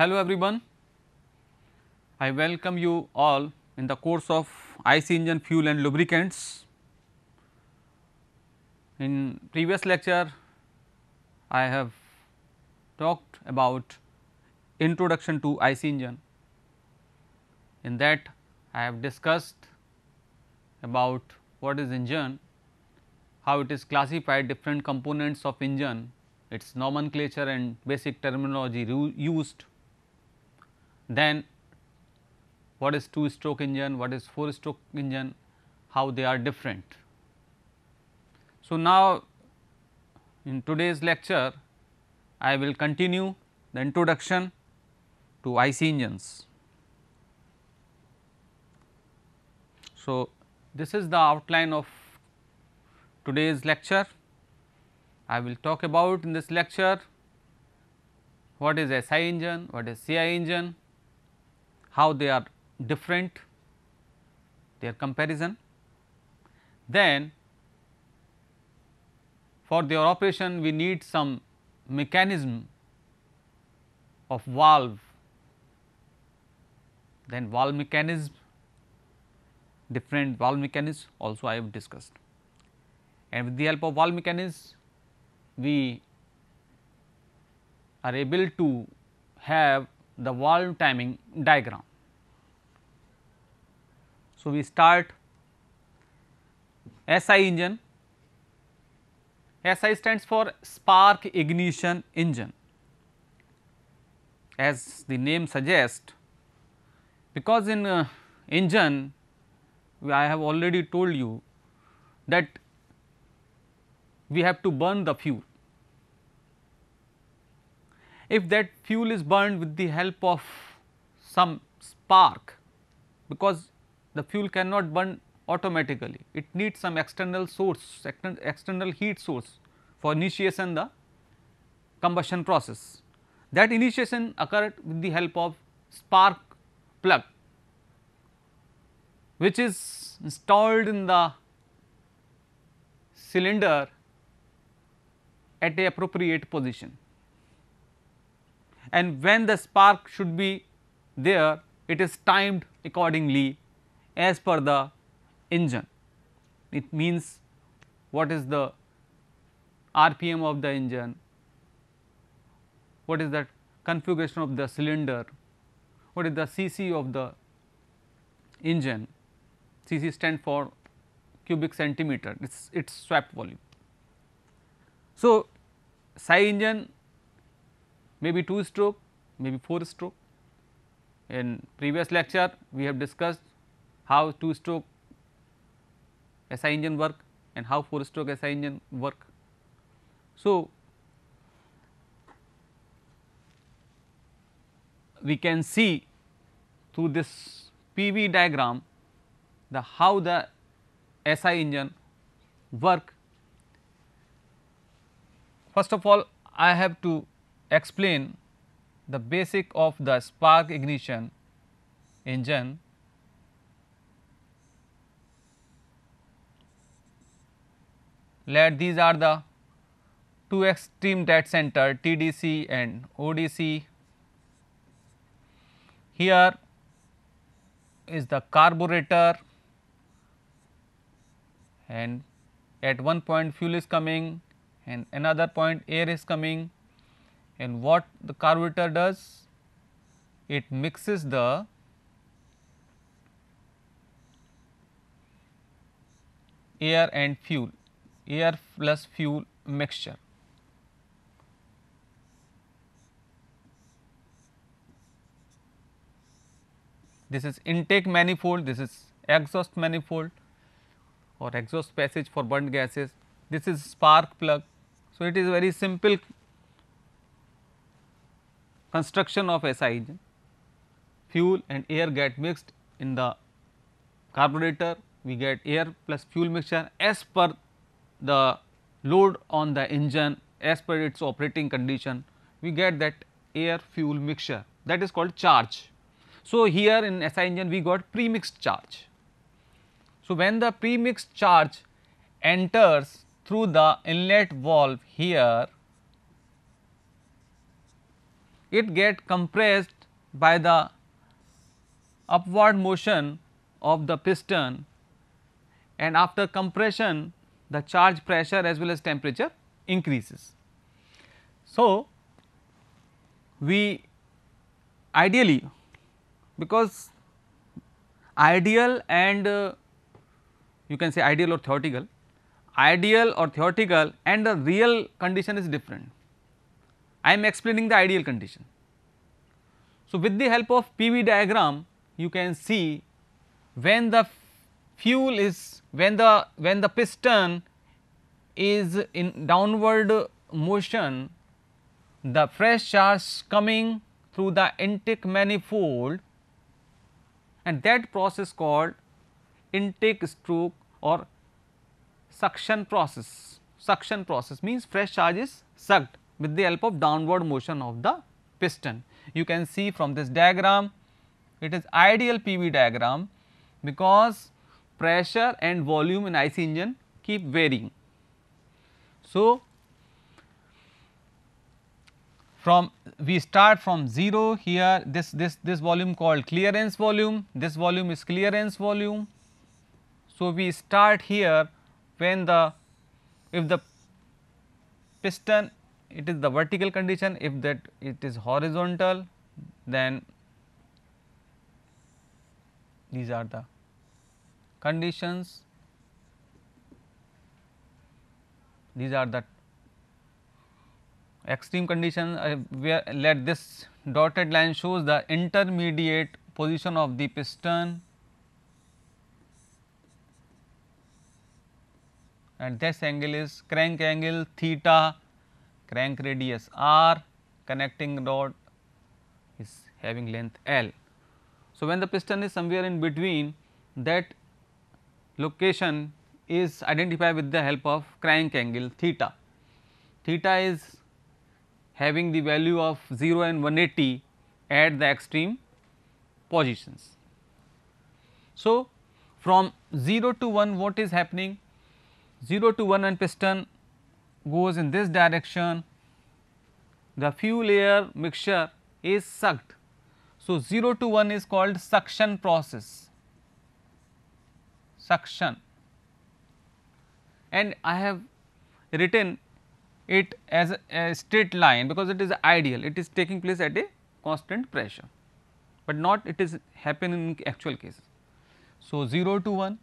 Hello everyone, I welcome you all in the course of IC engine fuel and lubricants. In previous lecture, I have talked about introduction to IC engine. In that I have discussed about what is engine, how it is classified different components of engine, its nomenclature and basic terminology used then what is two stroke engine, what is four stroke engine, how they are different. So, now in today's lecture I will continue the introduction to IC engines. So, this is the outline of today's lecture. I will talk about in this lecture what is SI engine, what is CI engine, how they are different, their comparison. Then for their operation we need some mechanism of valve, then valve mechanism, different valve mechanisms also I have discussed. And with the help of valve mechanisms, we are able to have the valve timing diagram. So, we start SI engine, SI stands for spark ignition engine. As the name suggests, because in uh, engine I have already told you that we have to burn the fuel. If that fuel is burned with the help of some spark because the fuel cannot burn automatically. It needs some external source, external heat source for initiation the combustion process. That initiation occurred with the help of spark plug which is installed in the cylinder at a appropriate position. And when the spark should be there, it is timed accordingly as per the engine. It means what is the RPM of the engine, what is the configuration of the cylinder, what is the CC of the engine, CC stand for cubic centimeter, it is its swap volume. So, psi engine may be 2 stroke, may be 4 stroke. In previous lecture, we have discussed how 2 stroke SI engine work and how 4 stroke SI engine work. So, we can see through this PV diagram the how the SI engine work. First of all I have to explain the basic of the spark ignition engine let these are the two extreme dead center TDC and ODC. Here is the carburetor and at one point fuel is coming and another point air is coming and what the carburetor does? It mixes the air and fuel air plus fuel mixture. This is intake manifold, this is exhaust manifold or exhaust passage for burnt gases, this is spark plug. So, it is very simple construction of SI engine. Fuel and air get mixed in the carburetor, we get air plus fuel mixture as per the load on the engine as per its operating condition, we get that air fuel mixture that is called charge. So, here in SI engine we got premixed charge. So, when the premixed charge enters through the inlet valve here, it get compressed by the upward motion of the piston and after compression the charge pressure as well as temperature increases. So, we ideally because ideal and uh, you can say ideal or theoretical, ideal or theoretical and the real condition is different. I am explaining the ideal condition. So, with the help of PV diagram you can see when the fuel is when the when the piston is in downward motion the fresh charge coming through the intake manifold and that process called intake stroke or suction process. Suction process means fresh charge is sucked with the help of downward motion of the piston. You can see from this diagram it is ideal PV diagram because pressure and volume in IC engine keep varying. So, from we start from 0 here this, this, this volume called clearance volume, this volume is clearance volume. So, we start here when the if the piston it is the vertical condition if that it is horizontal then these are the conditions these are the extreme conditions. uh, where let this dotted line shows the intermediate position of the piston and this angle is crank angle theta crank radius r connecting rod is having length L. So, when the piston is somewhere in between that location is identified with the help of crank angle theta. Theta is having the value of 0 and 180 at the extreme positions. So, from 0 to 1 what is happening? 0 to 1 and piston goes in this direction, the fuel air mixture is sucked. So, 0 to 1 is called suction process suction and I have written it as a, a straight line because it is ideal it is taking place at a constant pressure, but not it is happening in actual cases. So, 0 to 1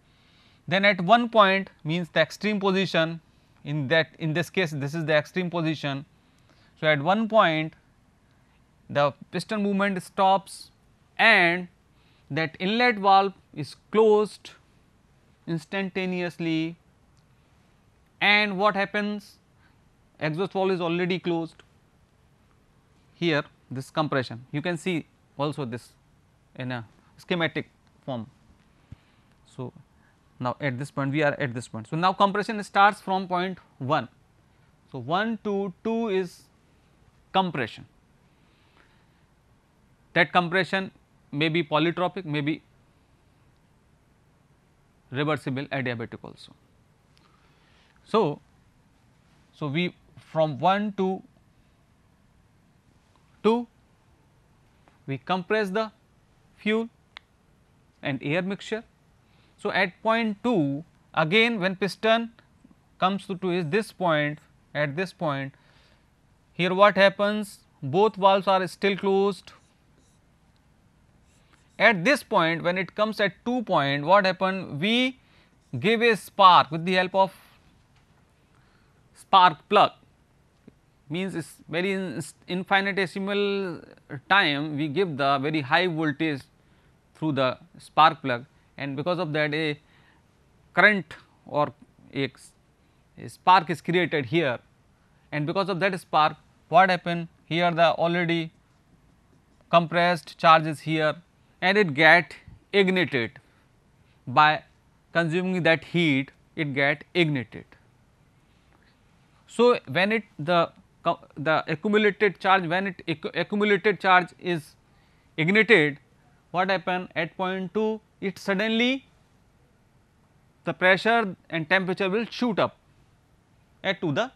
then at one point means the extreme position in that in this case this is the extreme position. So, at one point the piston movement stops and that inlet valve is closed instantaneously and what happens exhaust valve is already closed here this compression you can see also this in a schematic form. So, now at this point we are at this point. So, now compression starts from point 1. So, 1 to 2 is compression that compression may be polytropic may be reversible adiabatic also. So, so we from 1 to 2 we compress the fuel and air mixture. So, at point 2 again when piston comes to, is this point at this point here what happens both valves are still closed at this point when it comes at 2 point what happen we give a spark with the help of spark plug means it's very infinitesimal time we give the very high voltage through the spark plug and because of that a current or a, a spark is created here and because of that spark what happen here the already compressed charge is here and it get ignited by consuming that heat it get ignited. So, when it the the accumulated charge when it accumulated charge is ignited what happen at point 2 it suddenly the pressure and temperature will shoot up at to the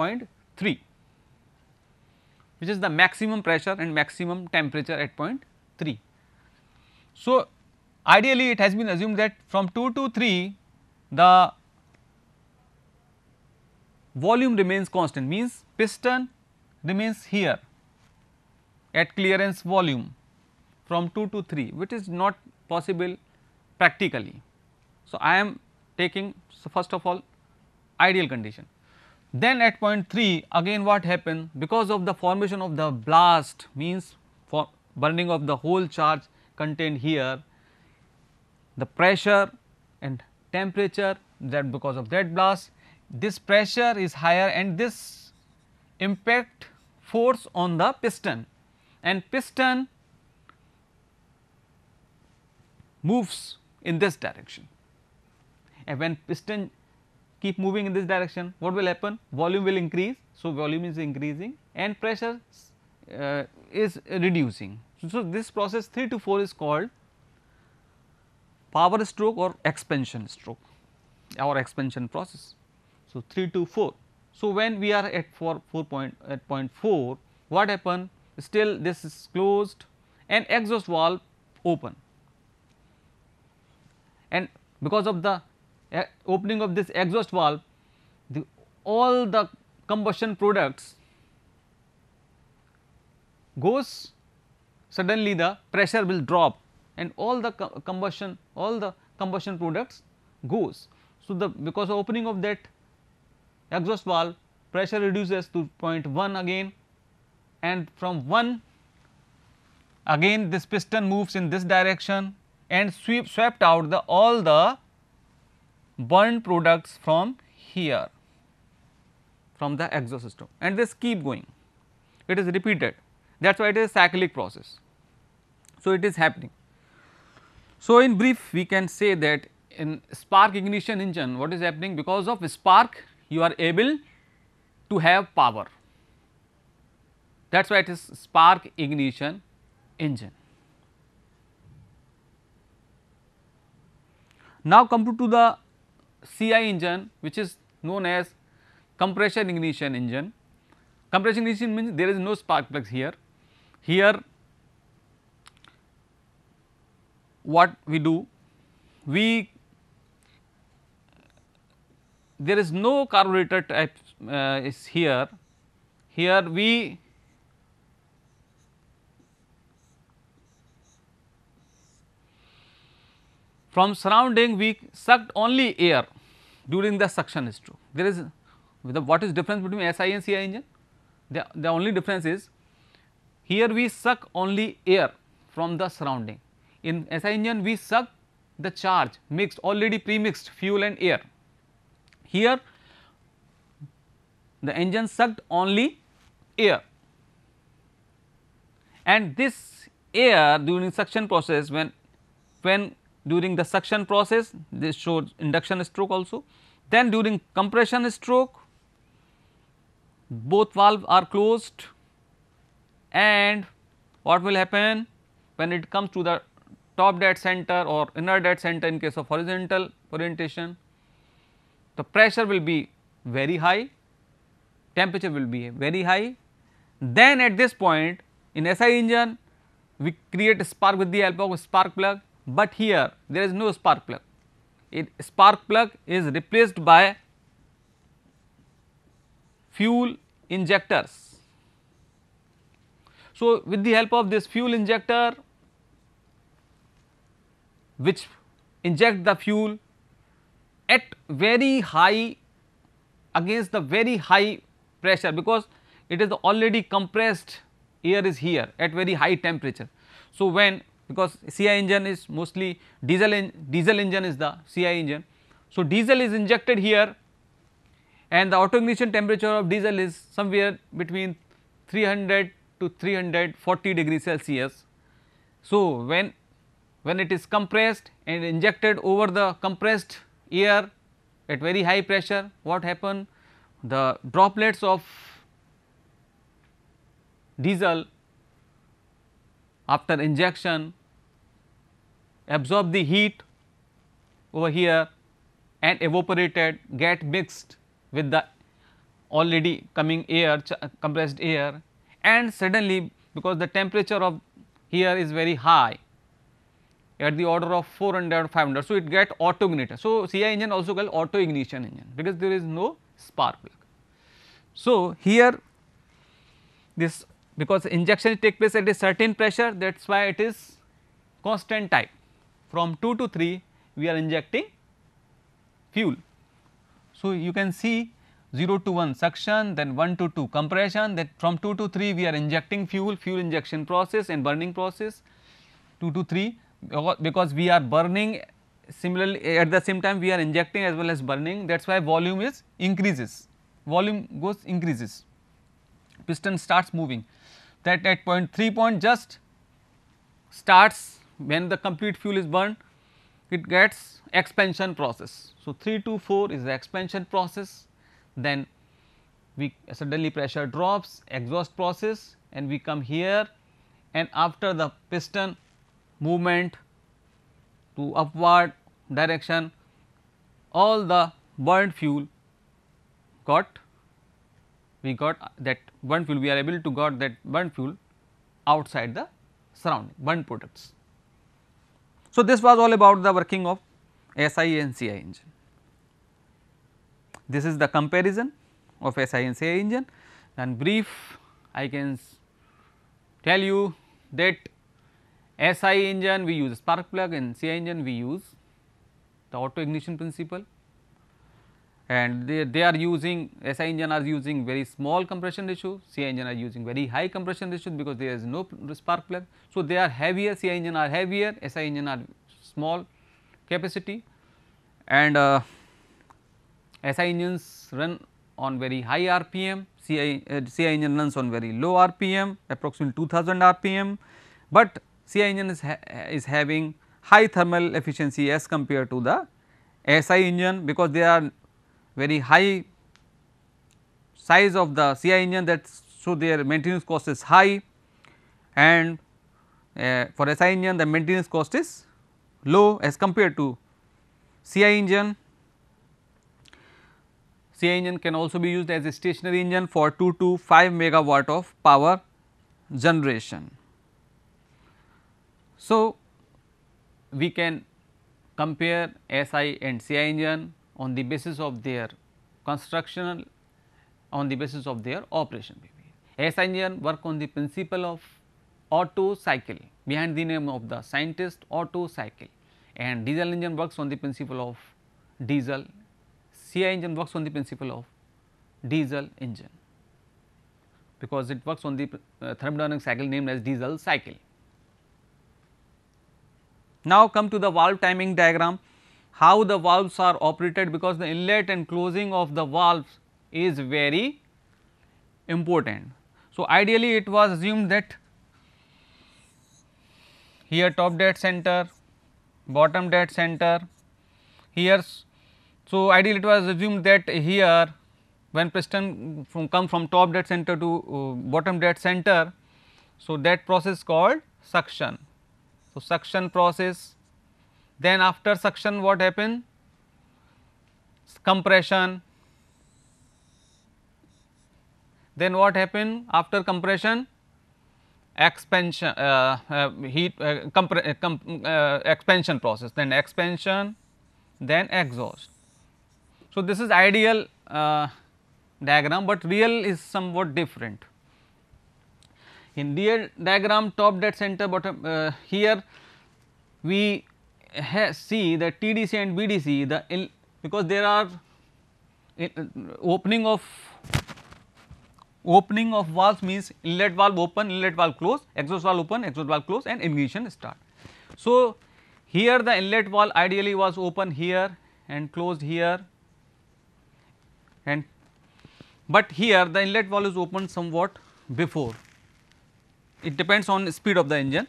point 3 which is the maximum pressure and maximum temperature at point 3. So, ideally it has been assumed that from 2 to 3 the volume remains constant means piston remains here at clearance volume from 2 to 3 which is not possible practically. So, I am taking so first of all ideal condition. Then at point 3 again what happened because of the formation of the blast means for burning of the whole charge contained here, the pressure and temperature that because of that blast, this pressure is higher and this impact force on the piston and piston moves in this direction. And when piston keep moving in this direction, what will happen? Volume will increase. So, volume is increasing and pressure uh, is reducing. So, this process 3 to 4 is called power stroke or expansion stroke or expansion process. So, 3 to 4. So, when we are at 4, 4 point at point 4 what happen still this is closed and exhaust valve open and because of the eh, opening of this exhaust valve the all the combustion products goes suddenly the pressure will drop and all the co combustion all the combustion products goes. So, the because opening of that exhaust valve pressure reduces to 0.1 again and from 1 again this piston moves in this direction and sweep swept out the all the burned products from here from the exhaust system and this keep going it is repeated that is why it is a cyclic process. So, it is happening. So, in brief we can say that in spark ignition engine what is happening because of spark you are able to have power that is why it is spark ignition engine. Now, come to the CI engine which is known as compression ignition engine. Compression ignition means there is no spark plugs here here what we do? We there is no carburetor type uh, is here, here we from surrounding we sucked only air during the suction is true. There is the what is difference between SI and CI engine? The, the only difference is here we suck only air from the surrounding. In SI engine we suck the charge mixed already premixed fuel and air. Here the engine sucked only air and this air during suction process when when during the suction process this shows induction stroke also then during compression stroke both valve are closed and what will happen when it comes to the top dead center or inner dead center in case of horizontal orientation, the pressure will be very high, temperature will be very high. Then at this point in SI engine, we create a spark with the help of a spark plug, but here there is no spark plug. It spark plug is replaced by fuel injectors so, with the help of this fuel injector which inject the fuel at very high against the very high pressure because it is already compressed air is here at very high temperature. So, when because CI engine is mostly diesel diesel engine is the CI engine. So, diesel is injected here and the auto ignition temperature of diesel is somewhere between 300 to 340 degree Celsius. So, when, when it is compressed and injected over the compressed air at very high pressure, what happen? The droplets of diesel after injection absorb the heat over here and evaporated get mixed with the already coming air compressed air and suddenly because the temperature of here is very high at the order of 400 500. So, it get auto igniter. So, CI engine also called auto ignition engine because there is no spark plug. So, here this because injection take place at a certain pressure that is why it is constant type from 2 to 3 we are injecting fuel. So, you can see 0 to 1 suction, then 1 to 2 compression, then from 2 to 3 we are injecting fuel, fuel injection process and burning process 2 to 3 because we are burning similarly at the same time we are injecting as well as burning that is why volume is increases, volume goes increases, piston starts moving that at point 3 point just starts when the complete fuel is burned it gets expansion process. So, 3 to 4 is the expansion process then we suddenly pressure drops exhaust process and we come here and after the piston movement to upward direction all the burnt fuel got we got that burnt fuel we are able to got that burnt fuel outside the surrounding burnt products. So, this was all about the working of SI and CI engine. This is the comparison of SI and SI engine and brief I can tell you that SI engine we use spark plug and CI engine we use the auto ignition principle and they, they are using SI engine are using very small compression ratio, CI engine are using very high compression ratio because there is no spark plug. So, they are heavier CI engine are heavier SI engine are small capacity and uh, SI engines run on very high RPM, CI, uh, CI engine runs on very low RPM approximately 2000 RPM, but CI engine is, ha is having high thermal efficiency as compared to the SI engine because they are very high size of the CI engine that so their maintenance cost is high and uh, for SI engine the maintenance cost is low as compared to CI engine CI engine can also be used as a stationary engine for 2 to 5 megawatt of power generation. So, we can compare SI and CI engine on the basis of their constructional on the basis of their operation. SI engine work on the principle of Otto cycle behind the name of the scientist Otto cycle and diesel engine works on the principle of diesel CI engine works on the principle of diesel engine because it works on the uh, thermodynamic cycle named as diesel cycle. Now, come to the valve timing diagram how the valves are operated because the inlet and closing of the valves is very important. So, ideally it was assumed that here top dead center, bottom dead center, here so, ideally it was assumed that here when piston from come from top dead center to uh, bottom dead center. So, that process called suction. So, suction process then after suction what happen compression then what happen after compression expansion uh, uh, heat uh, uh, uh expansion process then expansion then exhaust so, this is ideal uh, diagram, but real is somewhat different. In real diagram top dead center bottom uh, here we see the TDC and BDC the because there are uh, opening of opening of valves means inlet valve open, inlet valve close, exhaust valve open, exhaust valve close and ignition start. So, here the inlet valve ideally was open here and closed here and but here the inlet valve is opened somewhat before it depends on speed of the engine.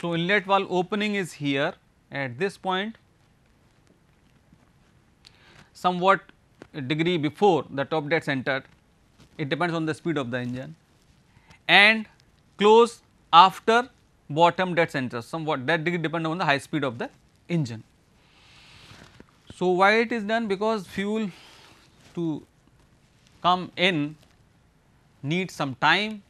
So, inlet valve opening is here at this point somewhat degree before the top dead center it depends on the speed of the engine and close after bottom dead center somewhat that degree depend on the high speed of the engine. So, why it is done because fuel to come in need some time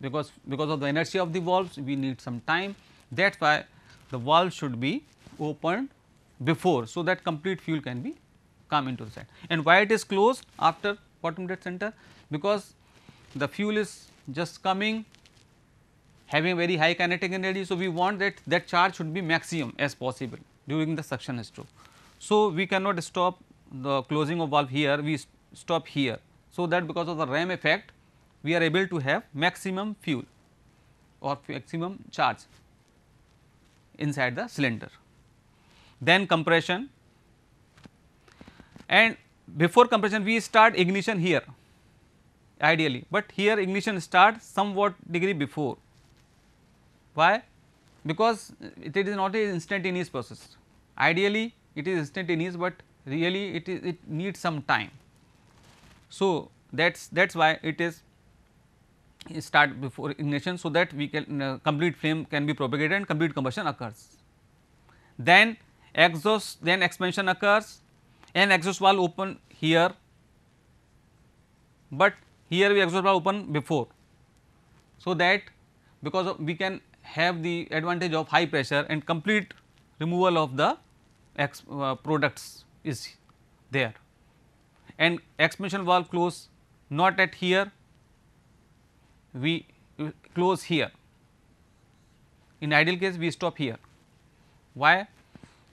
because because of the inertia of the valves we need some time that is why the valve should be opened before. So, that complete fuel can be come into the side and why it is closed after bottom dead center because the fuel is just coming having very high kinetic energy. So, we want that that charge should be maximum as possible during the suction stroke. So, we cannot stop the closing of valve here we stop here. So, that because of the ram effect we are able to have maximum fuel or maximum charge inside the cylinder. Then compression and before compression we start ignition here ideally, but here ignition starts somewhat degree before. Why? Because it is not an instantaneous process. Ideally it is instantaneous, but really it is it needs some time so, that is that is why it is start before ignition. So, that we can uh, complete flame can be propagated and complete combustion occurs. Then exhaust then expansion occurs and exhaust valve open here, but here we exhaust valve open before. So, that because of, we can have the advantage of high pressure and complete removal of the uh, products is there and expansion valve close not at here, we uh, close here. In ideal case, we stop here. Why?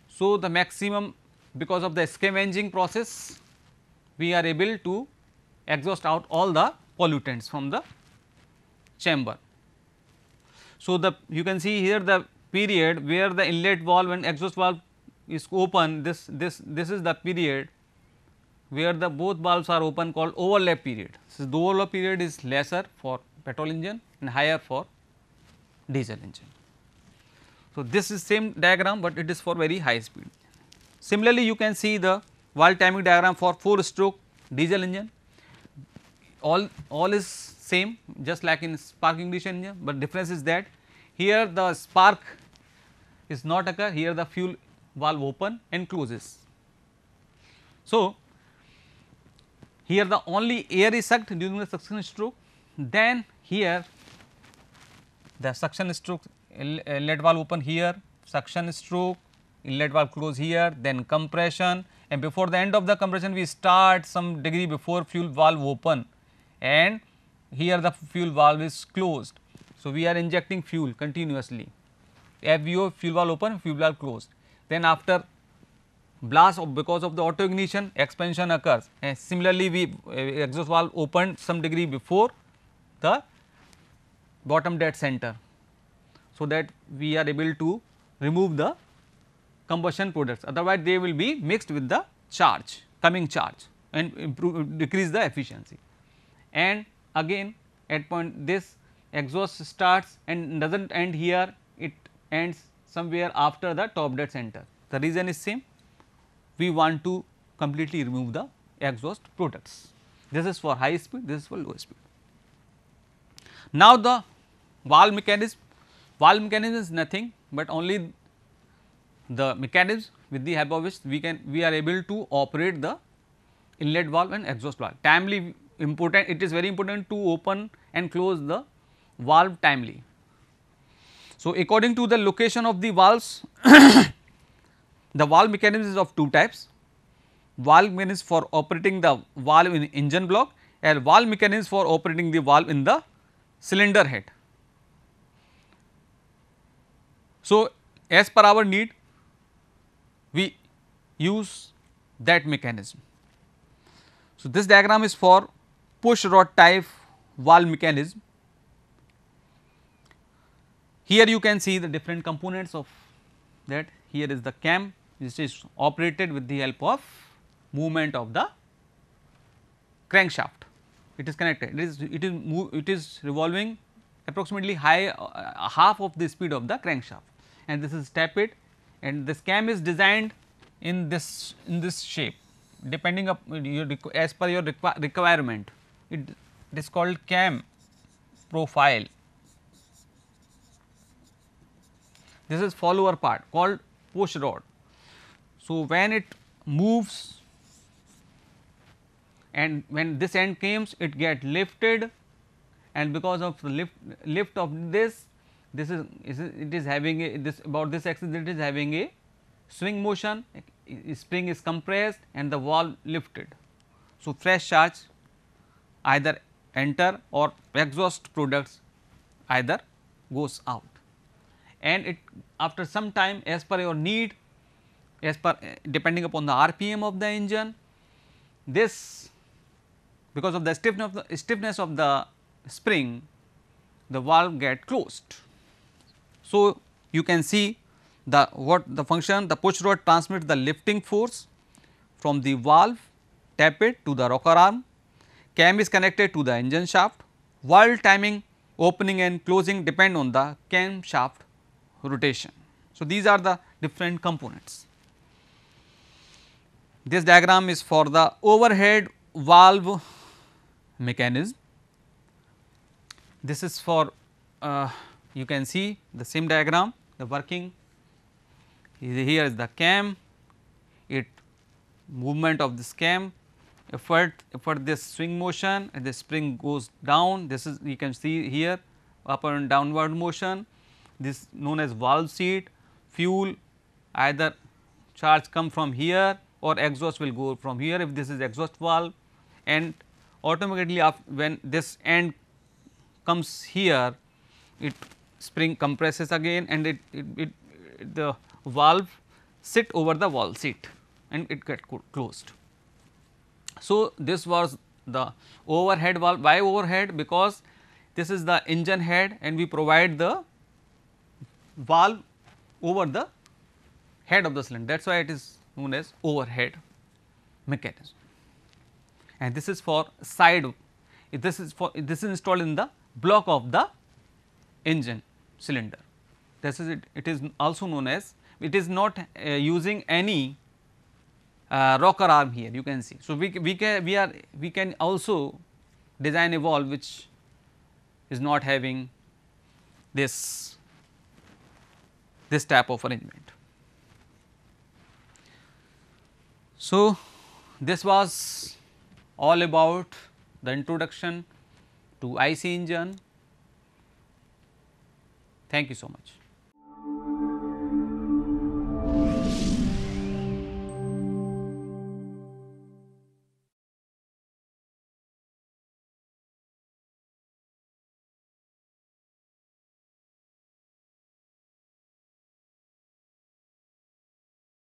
So, the maximum because of the scavenging process, we are able to exhaust out all the pollutants from the chamber. So, the you can see here the period where the inlet valve and exhaust valve is open this this this is the period where the both valves are open called overlap period. So, the overlap period is lesser for petrol engine and higher for diesel engine. So, this is same diagram, but it is for very high speed. Similarly, you can see the valve timing diagram for 4 stroke diesel engine all all is same just like in spark ignition engine, but difference is that here the spark is not occur here the fuel valve open and closes. So, here the only air is sucked during the suction stroke then here the suction stroke inlet valve open here suction stroke inlet valve close here then compression and before the end of the compression we start some degree before fuel valve open and here the fuel valve is closed. So, we are injecting fuel continuously FVO fuel valve open fuel valve closed then after blast of because of the auto ignition expansion occurs and similarly we uh, exhaust valve opened some degree before the bottom dead center. So, that we are able to remove the combustion products otherwise they will be mixed with the charge coming charge and improve decrease the efficiency. And again at point this exhaust starts and does not end here it ends somewhere after the top dead center the reason is same we want to completely remove the exhaust products. This is for high speed, this is for low speed. Now, the valve mechanism, valve mechanism is nothing but only the mechanism with the help of which we can we are able to operate the inlet valve and exhaust valve timely important it is very important to open and close the valve timely. So, according to the location of the valves The valve mechanism is of two types, valve mechanism for operating the valve in engine block and valve mechanism for operating the valve in the cylinder head. So, as per our need we use that mechanism. So, this diagram is for push rod type valve mechanism. Here you can see the different components of that, here is the cam this is operated with the help of movement of the crankshaft. It is connected, it is, it is, move, it is revolving approximately high uh, half of the speed of the crankshaft and this is tapped and this cam is designed in this in this shape depending up your as per your requ requirement it, it is called cam profile this is follower part called push rod so, when it moves and when this end comes it get lifted and because of the lift, lift of this, this is, it is having a this about this axis it is having a swing motion, spring is compressed and the wall lifted. So, fresh charge either enter or exhaust products either goes out and it after some time as per your need as per eh, depending upon the RPM of the engine. This because of the stiffness of the, stiffness of the spring the valve get closed. So, you can see the what the function the push rod transmits the lifting force from the valve tap it to the rocker arm, cam is connected to the engine shaft, while timing opening and closing depend on the cam shaft rotation. So, these are the different components. This diagram is for the overhead valve mechanism. This is for uh, you can see the same diagram the working here is the cam it movement of this cam effort for this swing motion the spring goes down this is you can see here upper and downward motion this known as valve seat fuel either charge come from here or exhaust will go from here if this is exhaust valve and automatically when this end comes here it spring compresses again and it, it, it, it the valve sit over the wall seat and it get closed. So, this was the overhead valve why overhead because this is the engine head and we provide the valve over the head of the cylinder that is why it is known as overhead mechanism and this is for side this is for this is installed in the block of the engine cylinder this is it, it is also known as it is not uh, using any uh, rocker arm here you can see. So, we, we can we are we can also design a valve which is not having this this type of arrangement. So, this was all about the introduction to IC engine. Thank you so much.